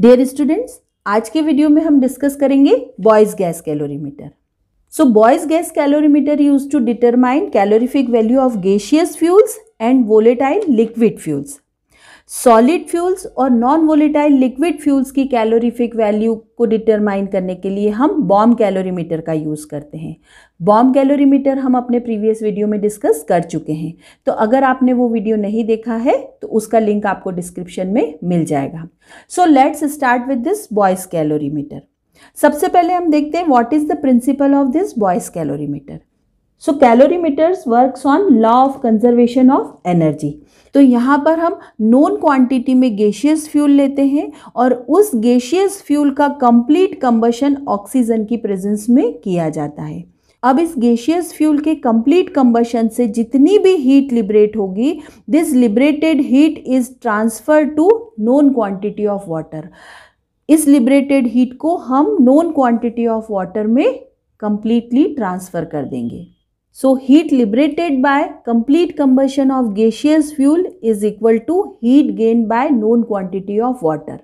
Dear students आज के video में हम डिस्कस करेंगे Boys gas calorimeter so Boys gas calorimeter use to determine calorific value of gaseous fuels and volatile liquid fuels solid fuels और non volatile liquid fuels की calorific value को determine करने के लिए हम बॉम कैलोरीमीटर का use करते हैं बॉम कैलोरीमीटर हम अपने प्रीवियस वीडियो में डिस्कस कर चुके हैं तो अगर आपने वो वीडियो नहीं देखा है तो उसका लिंक आपको डिस्क्रिप्शन में मिल जाएगा so let's start with this Boys calorimeter सबसे पहले हम देखते हैं what is the principle of this Boys calorimeter so calorimeters works on law of conservation of energy तो यहाँ पर हम नॉन क्वांटिटी में गैशियस फ्यूल लेते हैं और उस गैशियस फ्यूल का कंप्लीट कंबशन ऑक्सीजन की प्रेजेंस में किया जाता है अब इस गैशियस फ्यूल के कंप्लीट कंबशन से जितनी भी हीट लिबरेट होगी this liberated heat is transfer to known quantity of water इस लिबरेटेड हीट को हम नॉन क्वांटिटी ऑफ वाटर में कंप्लीटली ट्रांसफ़र कर देंगे So heat liberated by complete combustion of gaseous fuel is equal to heat gained by known quantity of water.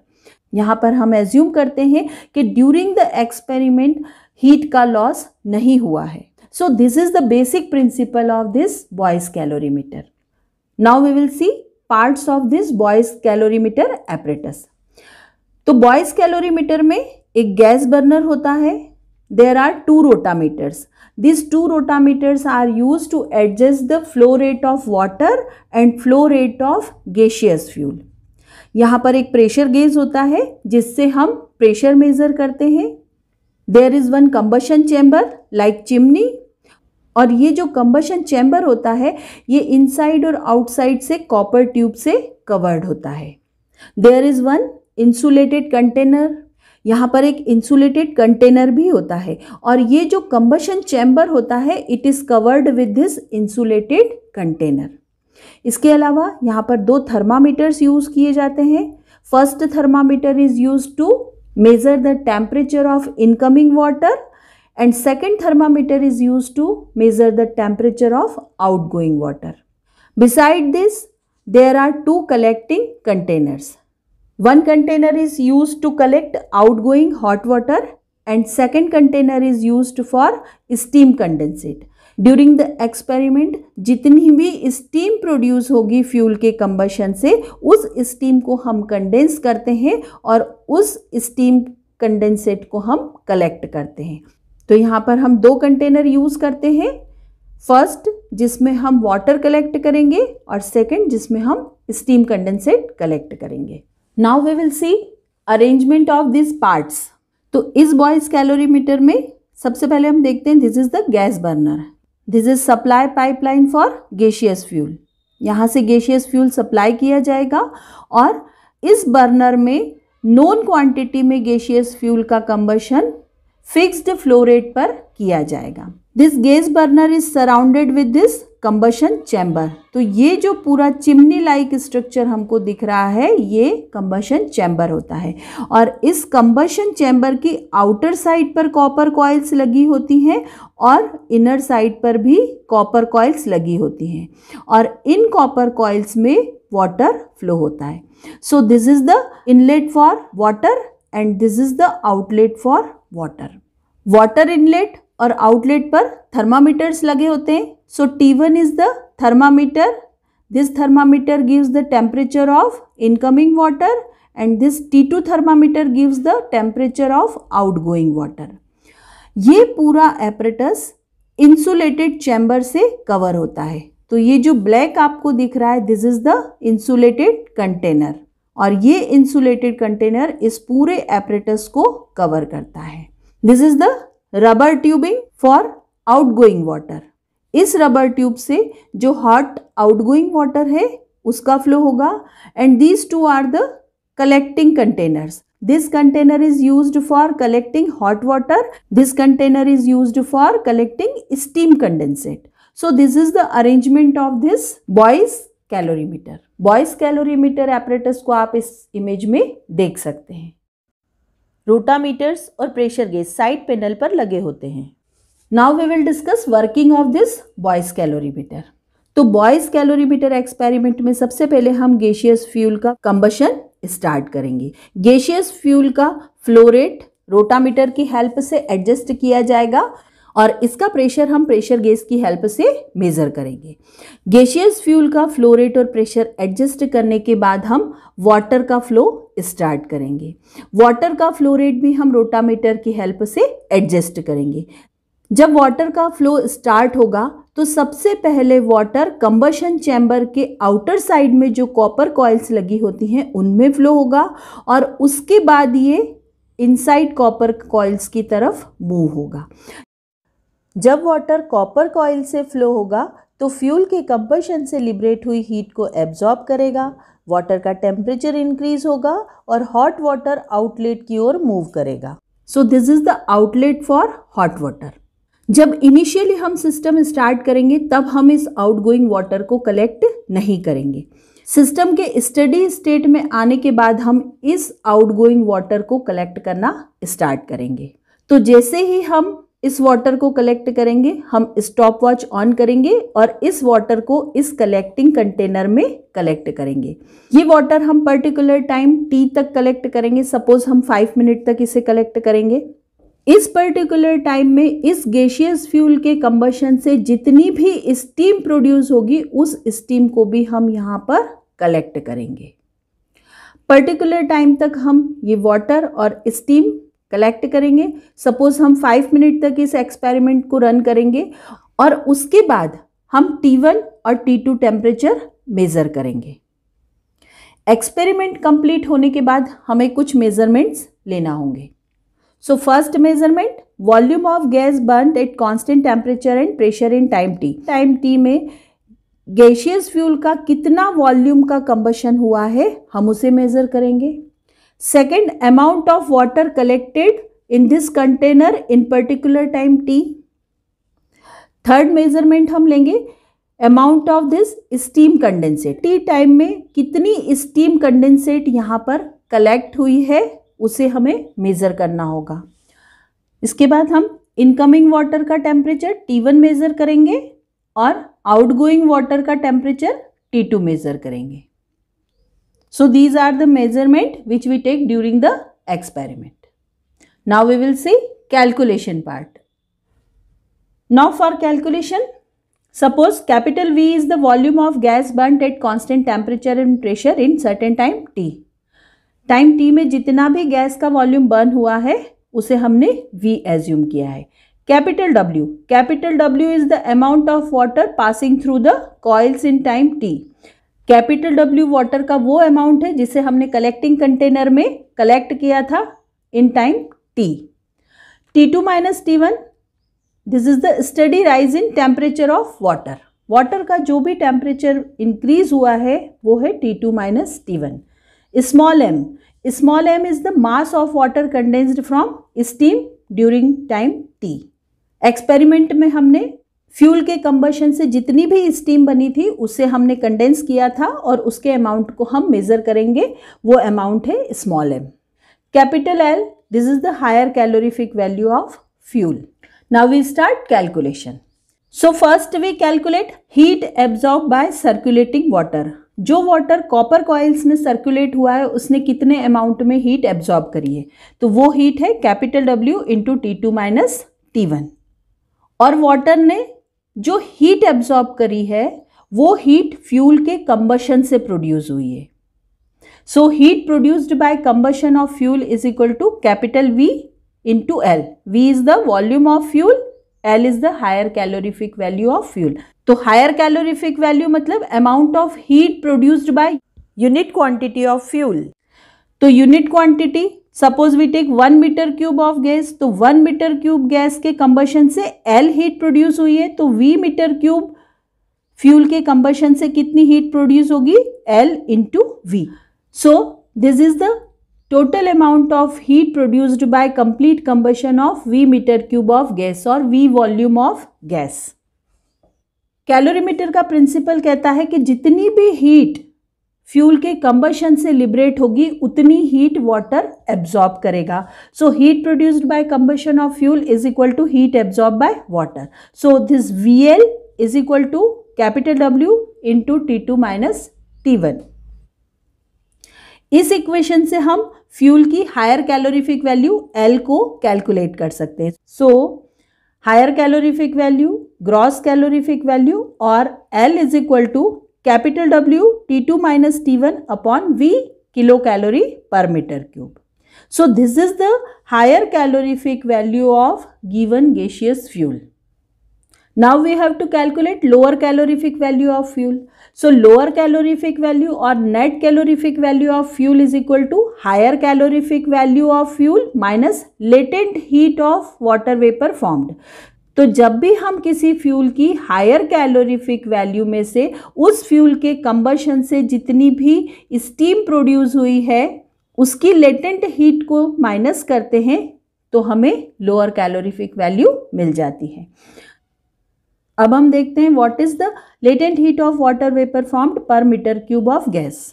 यहाँ पर हम assume करते हैं कि ड्यूरिंग द एक्सपेरिमेंट हीट का लॉस नहीं हुआ है so this is the basic principle of this Boys calorimeter now we will see parts of this Boys calorimeter apparatus तो बॉयज कैलोरीमीटर में एक गैस बर्नर होता है there are two rotameters. These two rotameters are used to adjust the flow rate of water and flow rate of gaseous fuel. यहाँ पर एक pressure gauge होता है जिससे हम प्रेशर मेजर करते हैं there is one combustion chamber like chimney और ये जो कम्बशन चैम्बर होता है ये इनसाइड और आउटसाइड से कॉपर ट्यूब से कवर्ड होता है there is one insulated container यहाँ पर एक इंसुलेटेड कंटेनर भी होता है और ये जो कंबशन चैम्बर होता है it is covered with this insulated container इसके अलावा यहाँ पर दो थर्मामीटर्स यूज़ किए जाते हैं first thermometer is use to measure the temperature of incoming water and second thermometer is use to measure the temperature of out going water beside this there are two collecting containers one container is use to collect out going hot water and second container is use for steam condensate during the experiment जितनी भी steam produce होगी fuel के combustion से उस steam को हम condense करते हैं और उस स्टीम कंडेंसेट को हम कलेक्ट करते हैं तो यहाँ पर हम दो कंटेनर यूज़ करते हैं फर्स्ट जिसमें हम वाटर कलेक्ट करेंगे और सेकेंड जिसमें हम स्टीम कंडेंसेट कलेक्ट करेंगे now we will see arrangement of this parts तो इस बॉयज कैलोरीमीटर में सबसे पहले हम देखते हैं this is the gas burner this is supply pipeline for gaseous fuel यहाँ से गेशियस फ्यूल सप्लाई किया जाएगा और इस बर्नर में नॉन क्वांटिटी में गेशियस फ्यूल का कंबशन फिक्स्ड फ्लो रेट पर किया जाएगा this gas burner is surrounded with this combustion chamber तो ये जो पूरा चिमनी लाइक स्ट्रक्चर हमको दिख रहा है ये कंबशन चैम्बर होता है और इस कंबशन चैम्बर की आउटर साइड पर कॉपर कॉयल्स लगी होती हैं और इनर साइड पर भी कॉपर कॉयल्स लगी होती हैं और इन कॉपर कॉयल्स में वाटर फ्लो होता है so this is the inlet for water and this is the outlet for water water inlet और आउटलेट पर थर्मामीटर्स लगे होते हैं So T1 is the thermometer. This thermometer gives the temperature of incoming water and this T2 thermometer gives the temperature of outgoing water. ye pura apparatus insulated chamber se cover hota hai तो ये जो black आपको दिख रहा है this is the insulated container और ये insulated container इस पूरे एपरेटस को कवर करता है this is the rubber tubing for outgoing water इस रबर ट्यूब से जो हॉट आउट गोइंग वाटर है उसका फ्लो होगा and these two are the collecting containers this container is use for collecting hot water this container is use for collecting steam condensate so this is the arrangement of this Boys calorimeter Boys calorimeter operators को आप इस image में देख सकते हैं रोटामीटर्स और pressure gauge side panel पर लगे होते हैं now we will discuss working of this Boys calorimeter तो बॉयज कैलोरीमीटर एक्सपेरिमेंट में सबसे पहले हम गेशियस फ्यूल का कंबशन स्टार्ट करेंगे गेशियस फ्यूल का फ्लोरेट रोटामीटर की हेल्प से एडजस्ट किया जाएगा और इसका प्रेशर हम प्रेशर गेस की हेल्प से मेज़र करेंगे गेशियस फ्यूल का फ्लो रेट और प्रेशर एडजस्ट करने के बाद हम वाटर का फ्लो स्टार्ट करेंगे वाटर का फ्लो रेट भी हम रोटामीटर की हेल्प से एडजस्ट करेंगे जब वाटर का फ्लो स्टार्ट होगा तो सबसे पहले वाटर कंबशन चैम्बर के आउटर साइड में जो कॉपर कॉइल्स लगी होती हैं उनमें फ्लो होगा और उसके बाद ये इनसाइड कॉपर कॉइल्स की तरफ मूव होगा जब वाटर कॉपर कॉइल से फ्लो होगा तो फ्यूल के कंबशन से लिबरेट हुई हीट को एब्जॉर्ब करेगा वाटर का टेम्परेचर इंक्रीज होगा और हॉट वाटर आउटलेट की ओर मूव करेगा so this is the outlet for hot water जब इनिशियली हम सिस्टम स्टार्ट करेंगे तब हम इस आउटगोइंग वाटर को कलेक्ट नहीं करेंगे सिस्टम के स्टडी स्टेट में आने के बाद हम इस आउटगोइंग वाटर को कलेक्ट करना स्टार्ट करेंगे तो जैसे ही हम इस वाटर को कलेक्ट करेंगे हम स्टॉप वॉच ऑन करेंगे और इस वाटर को इस कलेक्टिंग कंटेनर में कलेक्ट करेंगे ये वाटर हम पर्टिकुलर टाइम टी तक कलेक्ट करेंगे सपोज हम फाइव मिनट तक इसे कलेक्ट करेंगे इस पर्टिकुलर टाइम में इस गैशियस फ्यूल के कंबशन से जितनी भी स्टीम प्रोड्यूस होगी उस स्टीम को भी हम यहाँ पर कलेक्ट करेंगे पर्टिकुलर टाइम तक हम ये वाटर और स्टीम कलेक्ट करेंगे सपोज हम फाइव मिनट तक इस एक्सपेरिमेंट को रन करेंगे और उसके बाद हम T1 और T2 टेम्परेचर मेज़र करेंगे एक्सपेरिमेंट कंप्लीट होने के बाद हमें कुछ मेज़रमेंट्स लेना होंगे so first measurement volume of gas burn at constant temperature and pressure in time T time T में गैशियस फ्यूल का कितना वॉल्यूम का कंबशन हुआ है हम उसे मेजर करेंगे second amount of water collected in this container in particular time T third measurement हम लेंगे amount of this steam condensate T time में कितनी स्टीम कंडेंसेट यहाँ पर कलेक्ट हुई है उसे हमें मेज़र करना होगा इसके बाद हम इनकमिंग वाटर का टेम्परेचर T1 मेज़र करेंगे और आउट गोइंग वाटर का टेम्परेचर T2 मेज़र करेंगे so these are the measurement which we take during the experiment now we will see calculation part now for calculation suppose capital V is the volume of gas burn at constant temperature and pressure in certain time T time T में जितना भी gas का volume burn हुआ है उसे हमने we assume किया है capital W capital W is the amount of water passing through the coils in time T capital W water का वो अमाउंट है जिसे हमने कलेक्टिंग कंटेनर में कलेक्ट किया था in time T T two minus T one this is the steady rise in temperature of water water का जो भी टेम्परेचर इंक्रीज हुआ है वो है T two minus T one small m small m is the mass of water condensed from steam during time t experiment में हमने fuel के कंबर्शन से जितनी भी स्टीम बनी थी उसे हमने कंडेंस किया था और उसके अमाउंट को हम मेज़र करेंगे वो अमाउंट है small M capital L this is the higher calorific value of fuel now we start calculation so first we calculate heat absorb by circulating water जो वाटर कॉपर कॉइल्स में circulate हुआ है उसने कितने amount में heat absorb करी है तो वो हीट है capital W into T two minus T one और वाटर ने जो हीट एब्जॉर्ब करी है वो हीट फ्यूल के कंबशन से प्रोड्यूस हुई है so heat produced by combustion of fuel is equal to capital V into L V is the volume of fuel L is the higher calorific value of fuel तो higher calorific value मतलब amount of heat produced by unit quantity of fuel तो unit quantity suppose we take one metre cube of gas तो one metre cube gas के combustion से L heat produce हुई है तो V metre cube fuel के combustion से कितनी हीट प्रोड्यूस होगी L into V so this is the total amount of heat produced by complete combustion of V metre cube of gas और V volume of gas calorimeter का principle कहता है कि जितनी भी हीट फ्यूल के combustion से लिबरेट होगी उतनी हीट वाटर एब्जॉर्ब करेगा so heat produced by combustion of fuel is equal to heat absorb by water so this V L is equal to capital W into T two minus T one इस equation से हम fuel की higher calorific value L को calculate कर सकते हैं so higher calorific value gross calorific value और L is equal to capital W T two minus T one upon V kilo calorie पर metre cube so this is the higher calorific value of given gaseous fuel now we have to calculate lower calorific value of fuel so lower calorific value or net calorific value of fuel is equal to higher calorific value of fuel minus latent heat of water vapor formed तो जब भी हम किसी fuel की higher calorific value में से उस fuel के कंबशन से जितनी भी स्टीम प्रोड्यूस हुई है उसकी लेटेंट हीट को माइनस करते हैं तो हमें लोअर कैलोरीफिक वैल्यू मिल जाती है अब हम देखते हैं what is the latent heat of water vapour formed per metre cube of gas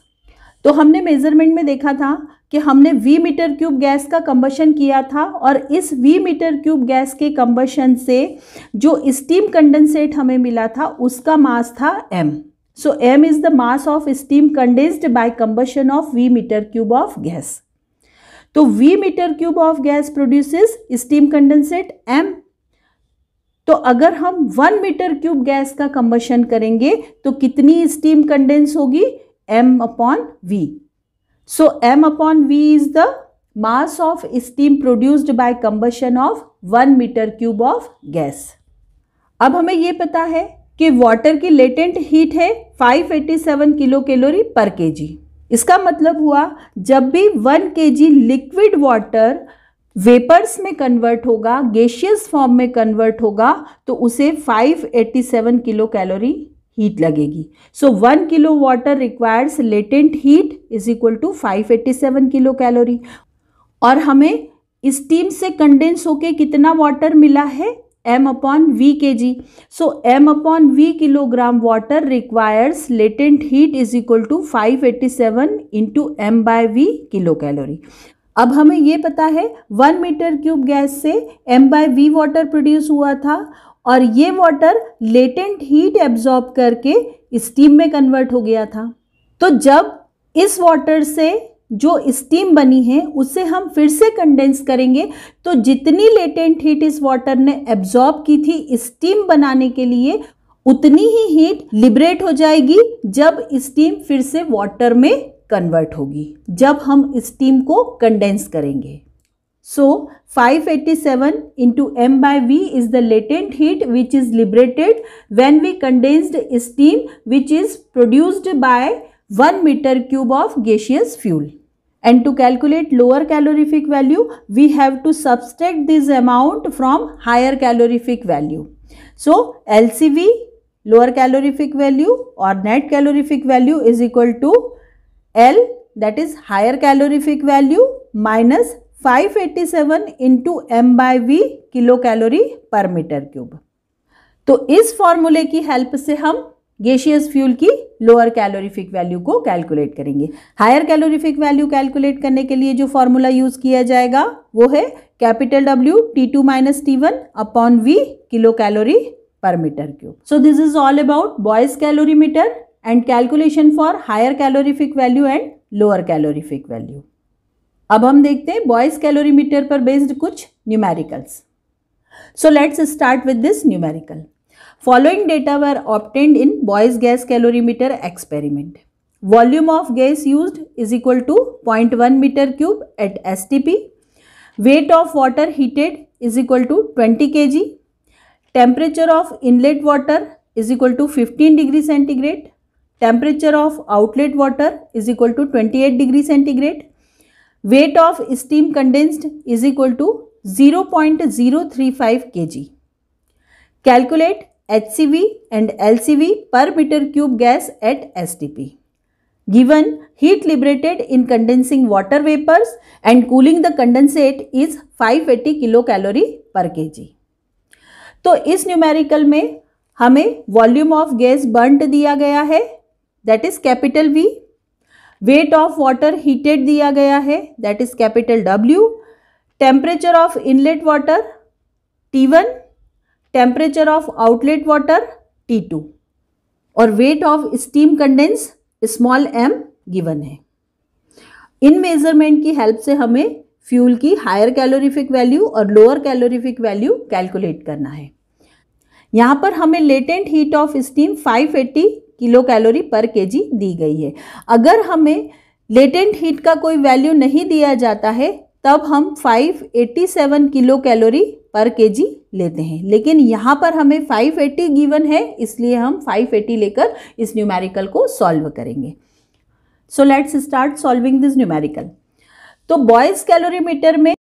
तो हमने मेजरमेंट में देखा था कि हमने वी मीटर क्यूब गैस का कंबशन किया था और इस वी मीटर क्यूब गैस के कंबशन से जो स्टीम कंडेंसेट हमें मिला था उसका मास था M so M is the mass of steam condensed by combustion of V metre cube of gas तो V metre cube of gas produces steam condensate M तो अगर हम वन मीटर क्यूब गैस का combustion करेंगे तो कितनी steam condense होगी M upon V so M upon V is the mass of steam produced by combustion of one metre cube of gas अब हमें यह पता है कि वाटर की लेटेंट हीट है 587 किलो कैलोरी पर केजी इसका मतलब हुआ जब भी 1 केजी लिक्विड वाटर वेपर्स में कन्वर्ट होगा गेशियस फॉर्म में कन्वर्ट होगा तो उसे 587 किलो कैलोरी हीट लगेगी so one kilo water requires latent heat is equal to 587 kilo calorie और हमें स्टीम से कंडेंस होके कितना वाटर मिला है M upon V K G so M upon V kilogram water requires latent heat is equal to 587 eighty seven into M by V kilo calorie अब हमें ये पता है वन मीटर क्यूब गैस से M by V water produce हुआ था और ये वाटर लेटेंट हीट एब्जॉर्ब करके स्टीम में कन्वर्ट हो गया था तो जब इस वाटर से जो स्टीम बनी है उसे हम फिर से कंडेंस करेंगे तो जितनी लेटेंट हीट इस वाटर ने एब्जॉर्ब की थी स्टीम बनाने के लिए उतनी ही हीट लिबरेट हो जाएगी जब स्टीम फिर से वाटर में कन्वर्ट होगी जब हम स्टीम को कंडेंस करेंगे so 587 eighty seven into M by V is the latent heat which is liberated when we condensed steam which is produced by one metre cube of gaseous fuel and to calculate lower calorific value we have to subtract this amount from higher calorific value so L C V lower calorific value और net calorific value is equal to L that is higher calorific value minus 587 into m by v kilo calorie पर metre cube तो इस फॉर्मूले की help से हम gaseous fuel की lower calorific value को कैलकुलेट करेंगे हायर कैलोरीफिक वैल्यू कैलकुलेट करने के लिए जो फॉर्मूला यूज किया जाएगा वो है capital W T two minus T one upon V kilo calorie पर metre cube so this is all about Boys calorimeter and calculation for higher calorific value and lower calorific value. अब हम देखते हैं Boys calorimeter पर based कुछ numericals so let's start with this numerical following data were obtained in Boys gas calorimeter experiment volume of gas used is equal to 0.1 metre cube at STP weight of water heated is equal to 20 kg temperature of inlet water is equal to 15 degrees centigrade temperature of outlet water is equal to 28 degree centigrade weight of steam condensed is equal to 0.035 kg calculate hcv and lcv per meter cube gas at stp given heat liberated in condensing water vapors and cooling the condensate is 580 kilocalorie per kg तो इस numerical में हमें volume of gas burned दिया गया है that is capital V weight of water heated दिया गया है that is capital W temperature of inlet water T one temperature of outlet water T two और weight of steam condense small M given है इन measurement की help से हमें fuel की हायर कैलोरीफिक वैल्यू और लोअर कैलोरीफिक वैल्यू कैलकुलेट करना है यहाँ पर हमें latent heat of steam 580 kilo calorie per KG दी गई है अगर हमें लेटेंट हीट का कोई वैल्यू नहीं दिया जाता है तब हम 587 किलो कैलोरी पर केजी लेते हैं लेकिन यहाँ पर हमें 580 गिवन है इसलिए हम 580 लेकर इस न्यूमेरिकल को सॉल्व करेंगे so let's start solving this numerical तो बॉयज़ कैलोरीमीटर में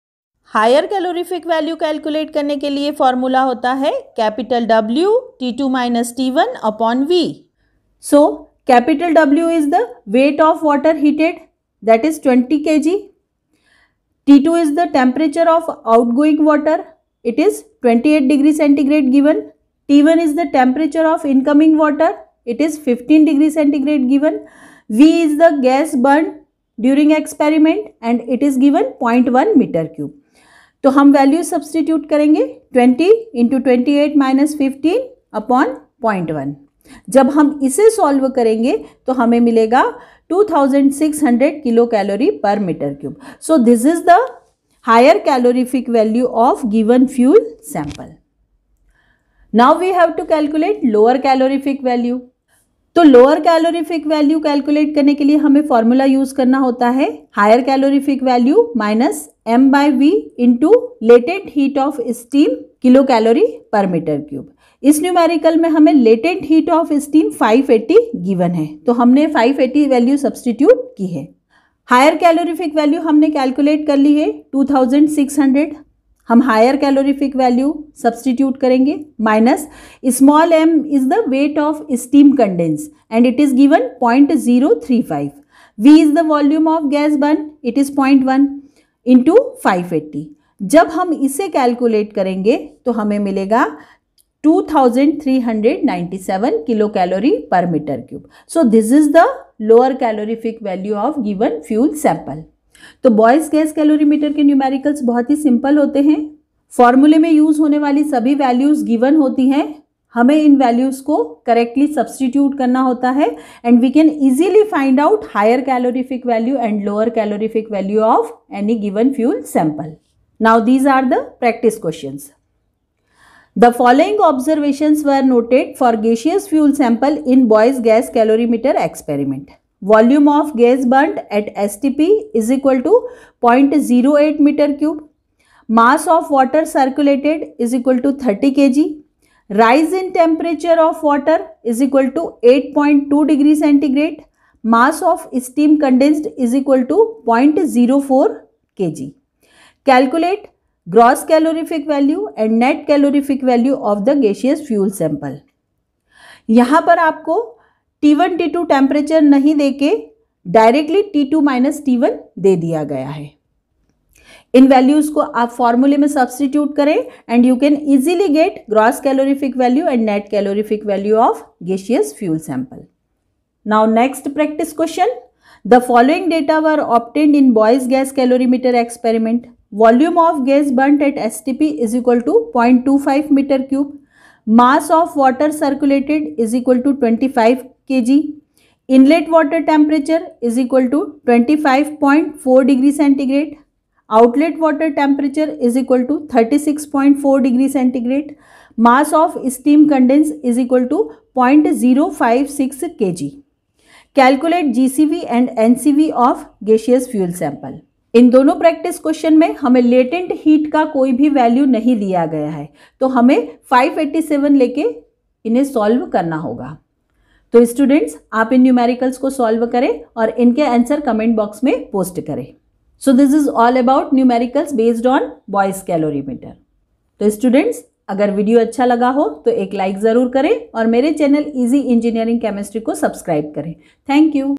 हायर कैलोरीफिक वैल्यू कैलकुलेट करने के लिए फॉर्मूला होता है capital W T two minus T one upon V So, capital W is the weight of water heated that is 20 kg. T2 is the temperature of outgoing water. It is 28 degree centigrade given. T1 is the temperature of incoming water. It is 15 degree centigrade given. V is the gas burned during experiment and it is given 0.1 meter cube. So, हम value substitute करेंगे 20 into 28 minus 15 upon 0.1. जब हम इसे solve करेंगे तो हमें मिलेगा 2600 kilo calorie पर metre cube so this is the higher calorific value of given fuel sample now we have to calculate lower calorific value तो लोअर कैलोरीफिक वैल्यू कैलकुलेट करने के लिए हमें फॉर्मूला यूज करना होता है higher calorific value minus M by V into latent heat of steam kilo calorie पर metre cube इस न्यूमेरिकल में हमें latent heat of steam 580 given है तो हमने 580 वैल्यू सब्सटीट्यूट की है हायर कैलोरीफिक वैल्यू हमने कैलकुलेट कर ली है 2600 हम हायर कैलोरीफिक वैल्यू सब्सटीट्यूट करेंगे minus small M is the weight of steam condense and it is given point zero three five V is the volume of gas burn it is point one into five eighty जब हम इसे calculate करेंगे तो हमें मिलेगा 2397 kilo calorie पर metre cube so this is the lower calorific value of given fuel sample तो Boys gas calorimeter के न्यूमेरिकल्स बहुत ही सिंपल होते हैं फॉर्मूले में यूज़ होने वाली सभी वैल्यूज़ गिवन होती हैं हमें इन वैल्यूज़ को करेक्टली सब्सटीट्यूट करना होता है and we can easily find out higher calorific value and lower calorific value of any given fuel sample now these are the practice question the following observations were noted for gaseous fuel sample in Boys gas calorimeter experiment volume of gas burn at S T P is equal to point zero eight metre cube mass of water circulated is equal to thirty K G rise in temperature of water is equal to 8.2 degree centigrade mass of steam condensed is equal to 0.04 kg calculate gross calorific value and net calorific value of the gaseous fuel sample यहाँ पर आपको T1 T2 temperature नहीं देके directly T2 minus T1 दे दिया गया है इन values को आप फॉर्मूले में सब्सटीट्यूट करें and you can easily get gross calorific value and net calorific value of gaseous fuel sample now next practice question the following data were obtained in Boys gas calorimeter experiment volume of gas burn at S T P is equal to point two five metre cube mass of water circulated is equal to twenty five K G inlet water temperature is equal to twenty five point four degree centigrade outlet water temperature is equal to thirty six point four degree centigrade mass of steam condense is equal to point zero five six K G calculate G C V and N C V of gaseous fuel sample इन दोनों practice question में हमें latent heat का कोई भी value नहीं दिया गया है तो हमें फाइव सेवन लेके इन्हें सॉल्व करना होगा तो स्टूडेंट्स आप इन न्यूमेरिकल्स को सॉल्व करें और इनके आंसर कमेंट बॉक्स में पोस्ट करें so this is all about numericals based on Boys calorimeter तो स्टूडेंट्स अगर वीडियो अच्छा लगा हो तो एक लाइक ज़रूर करें और मेरे चैनल इजी इंजीनियरिंग केमिस्ट्री को सब्सक्राइब करें थैंक यू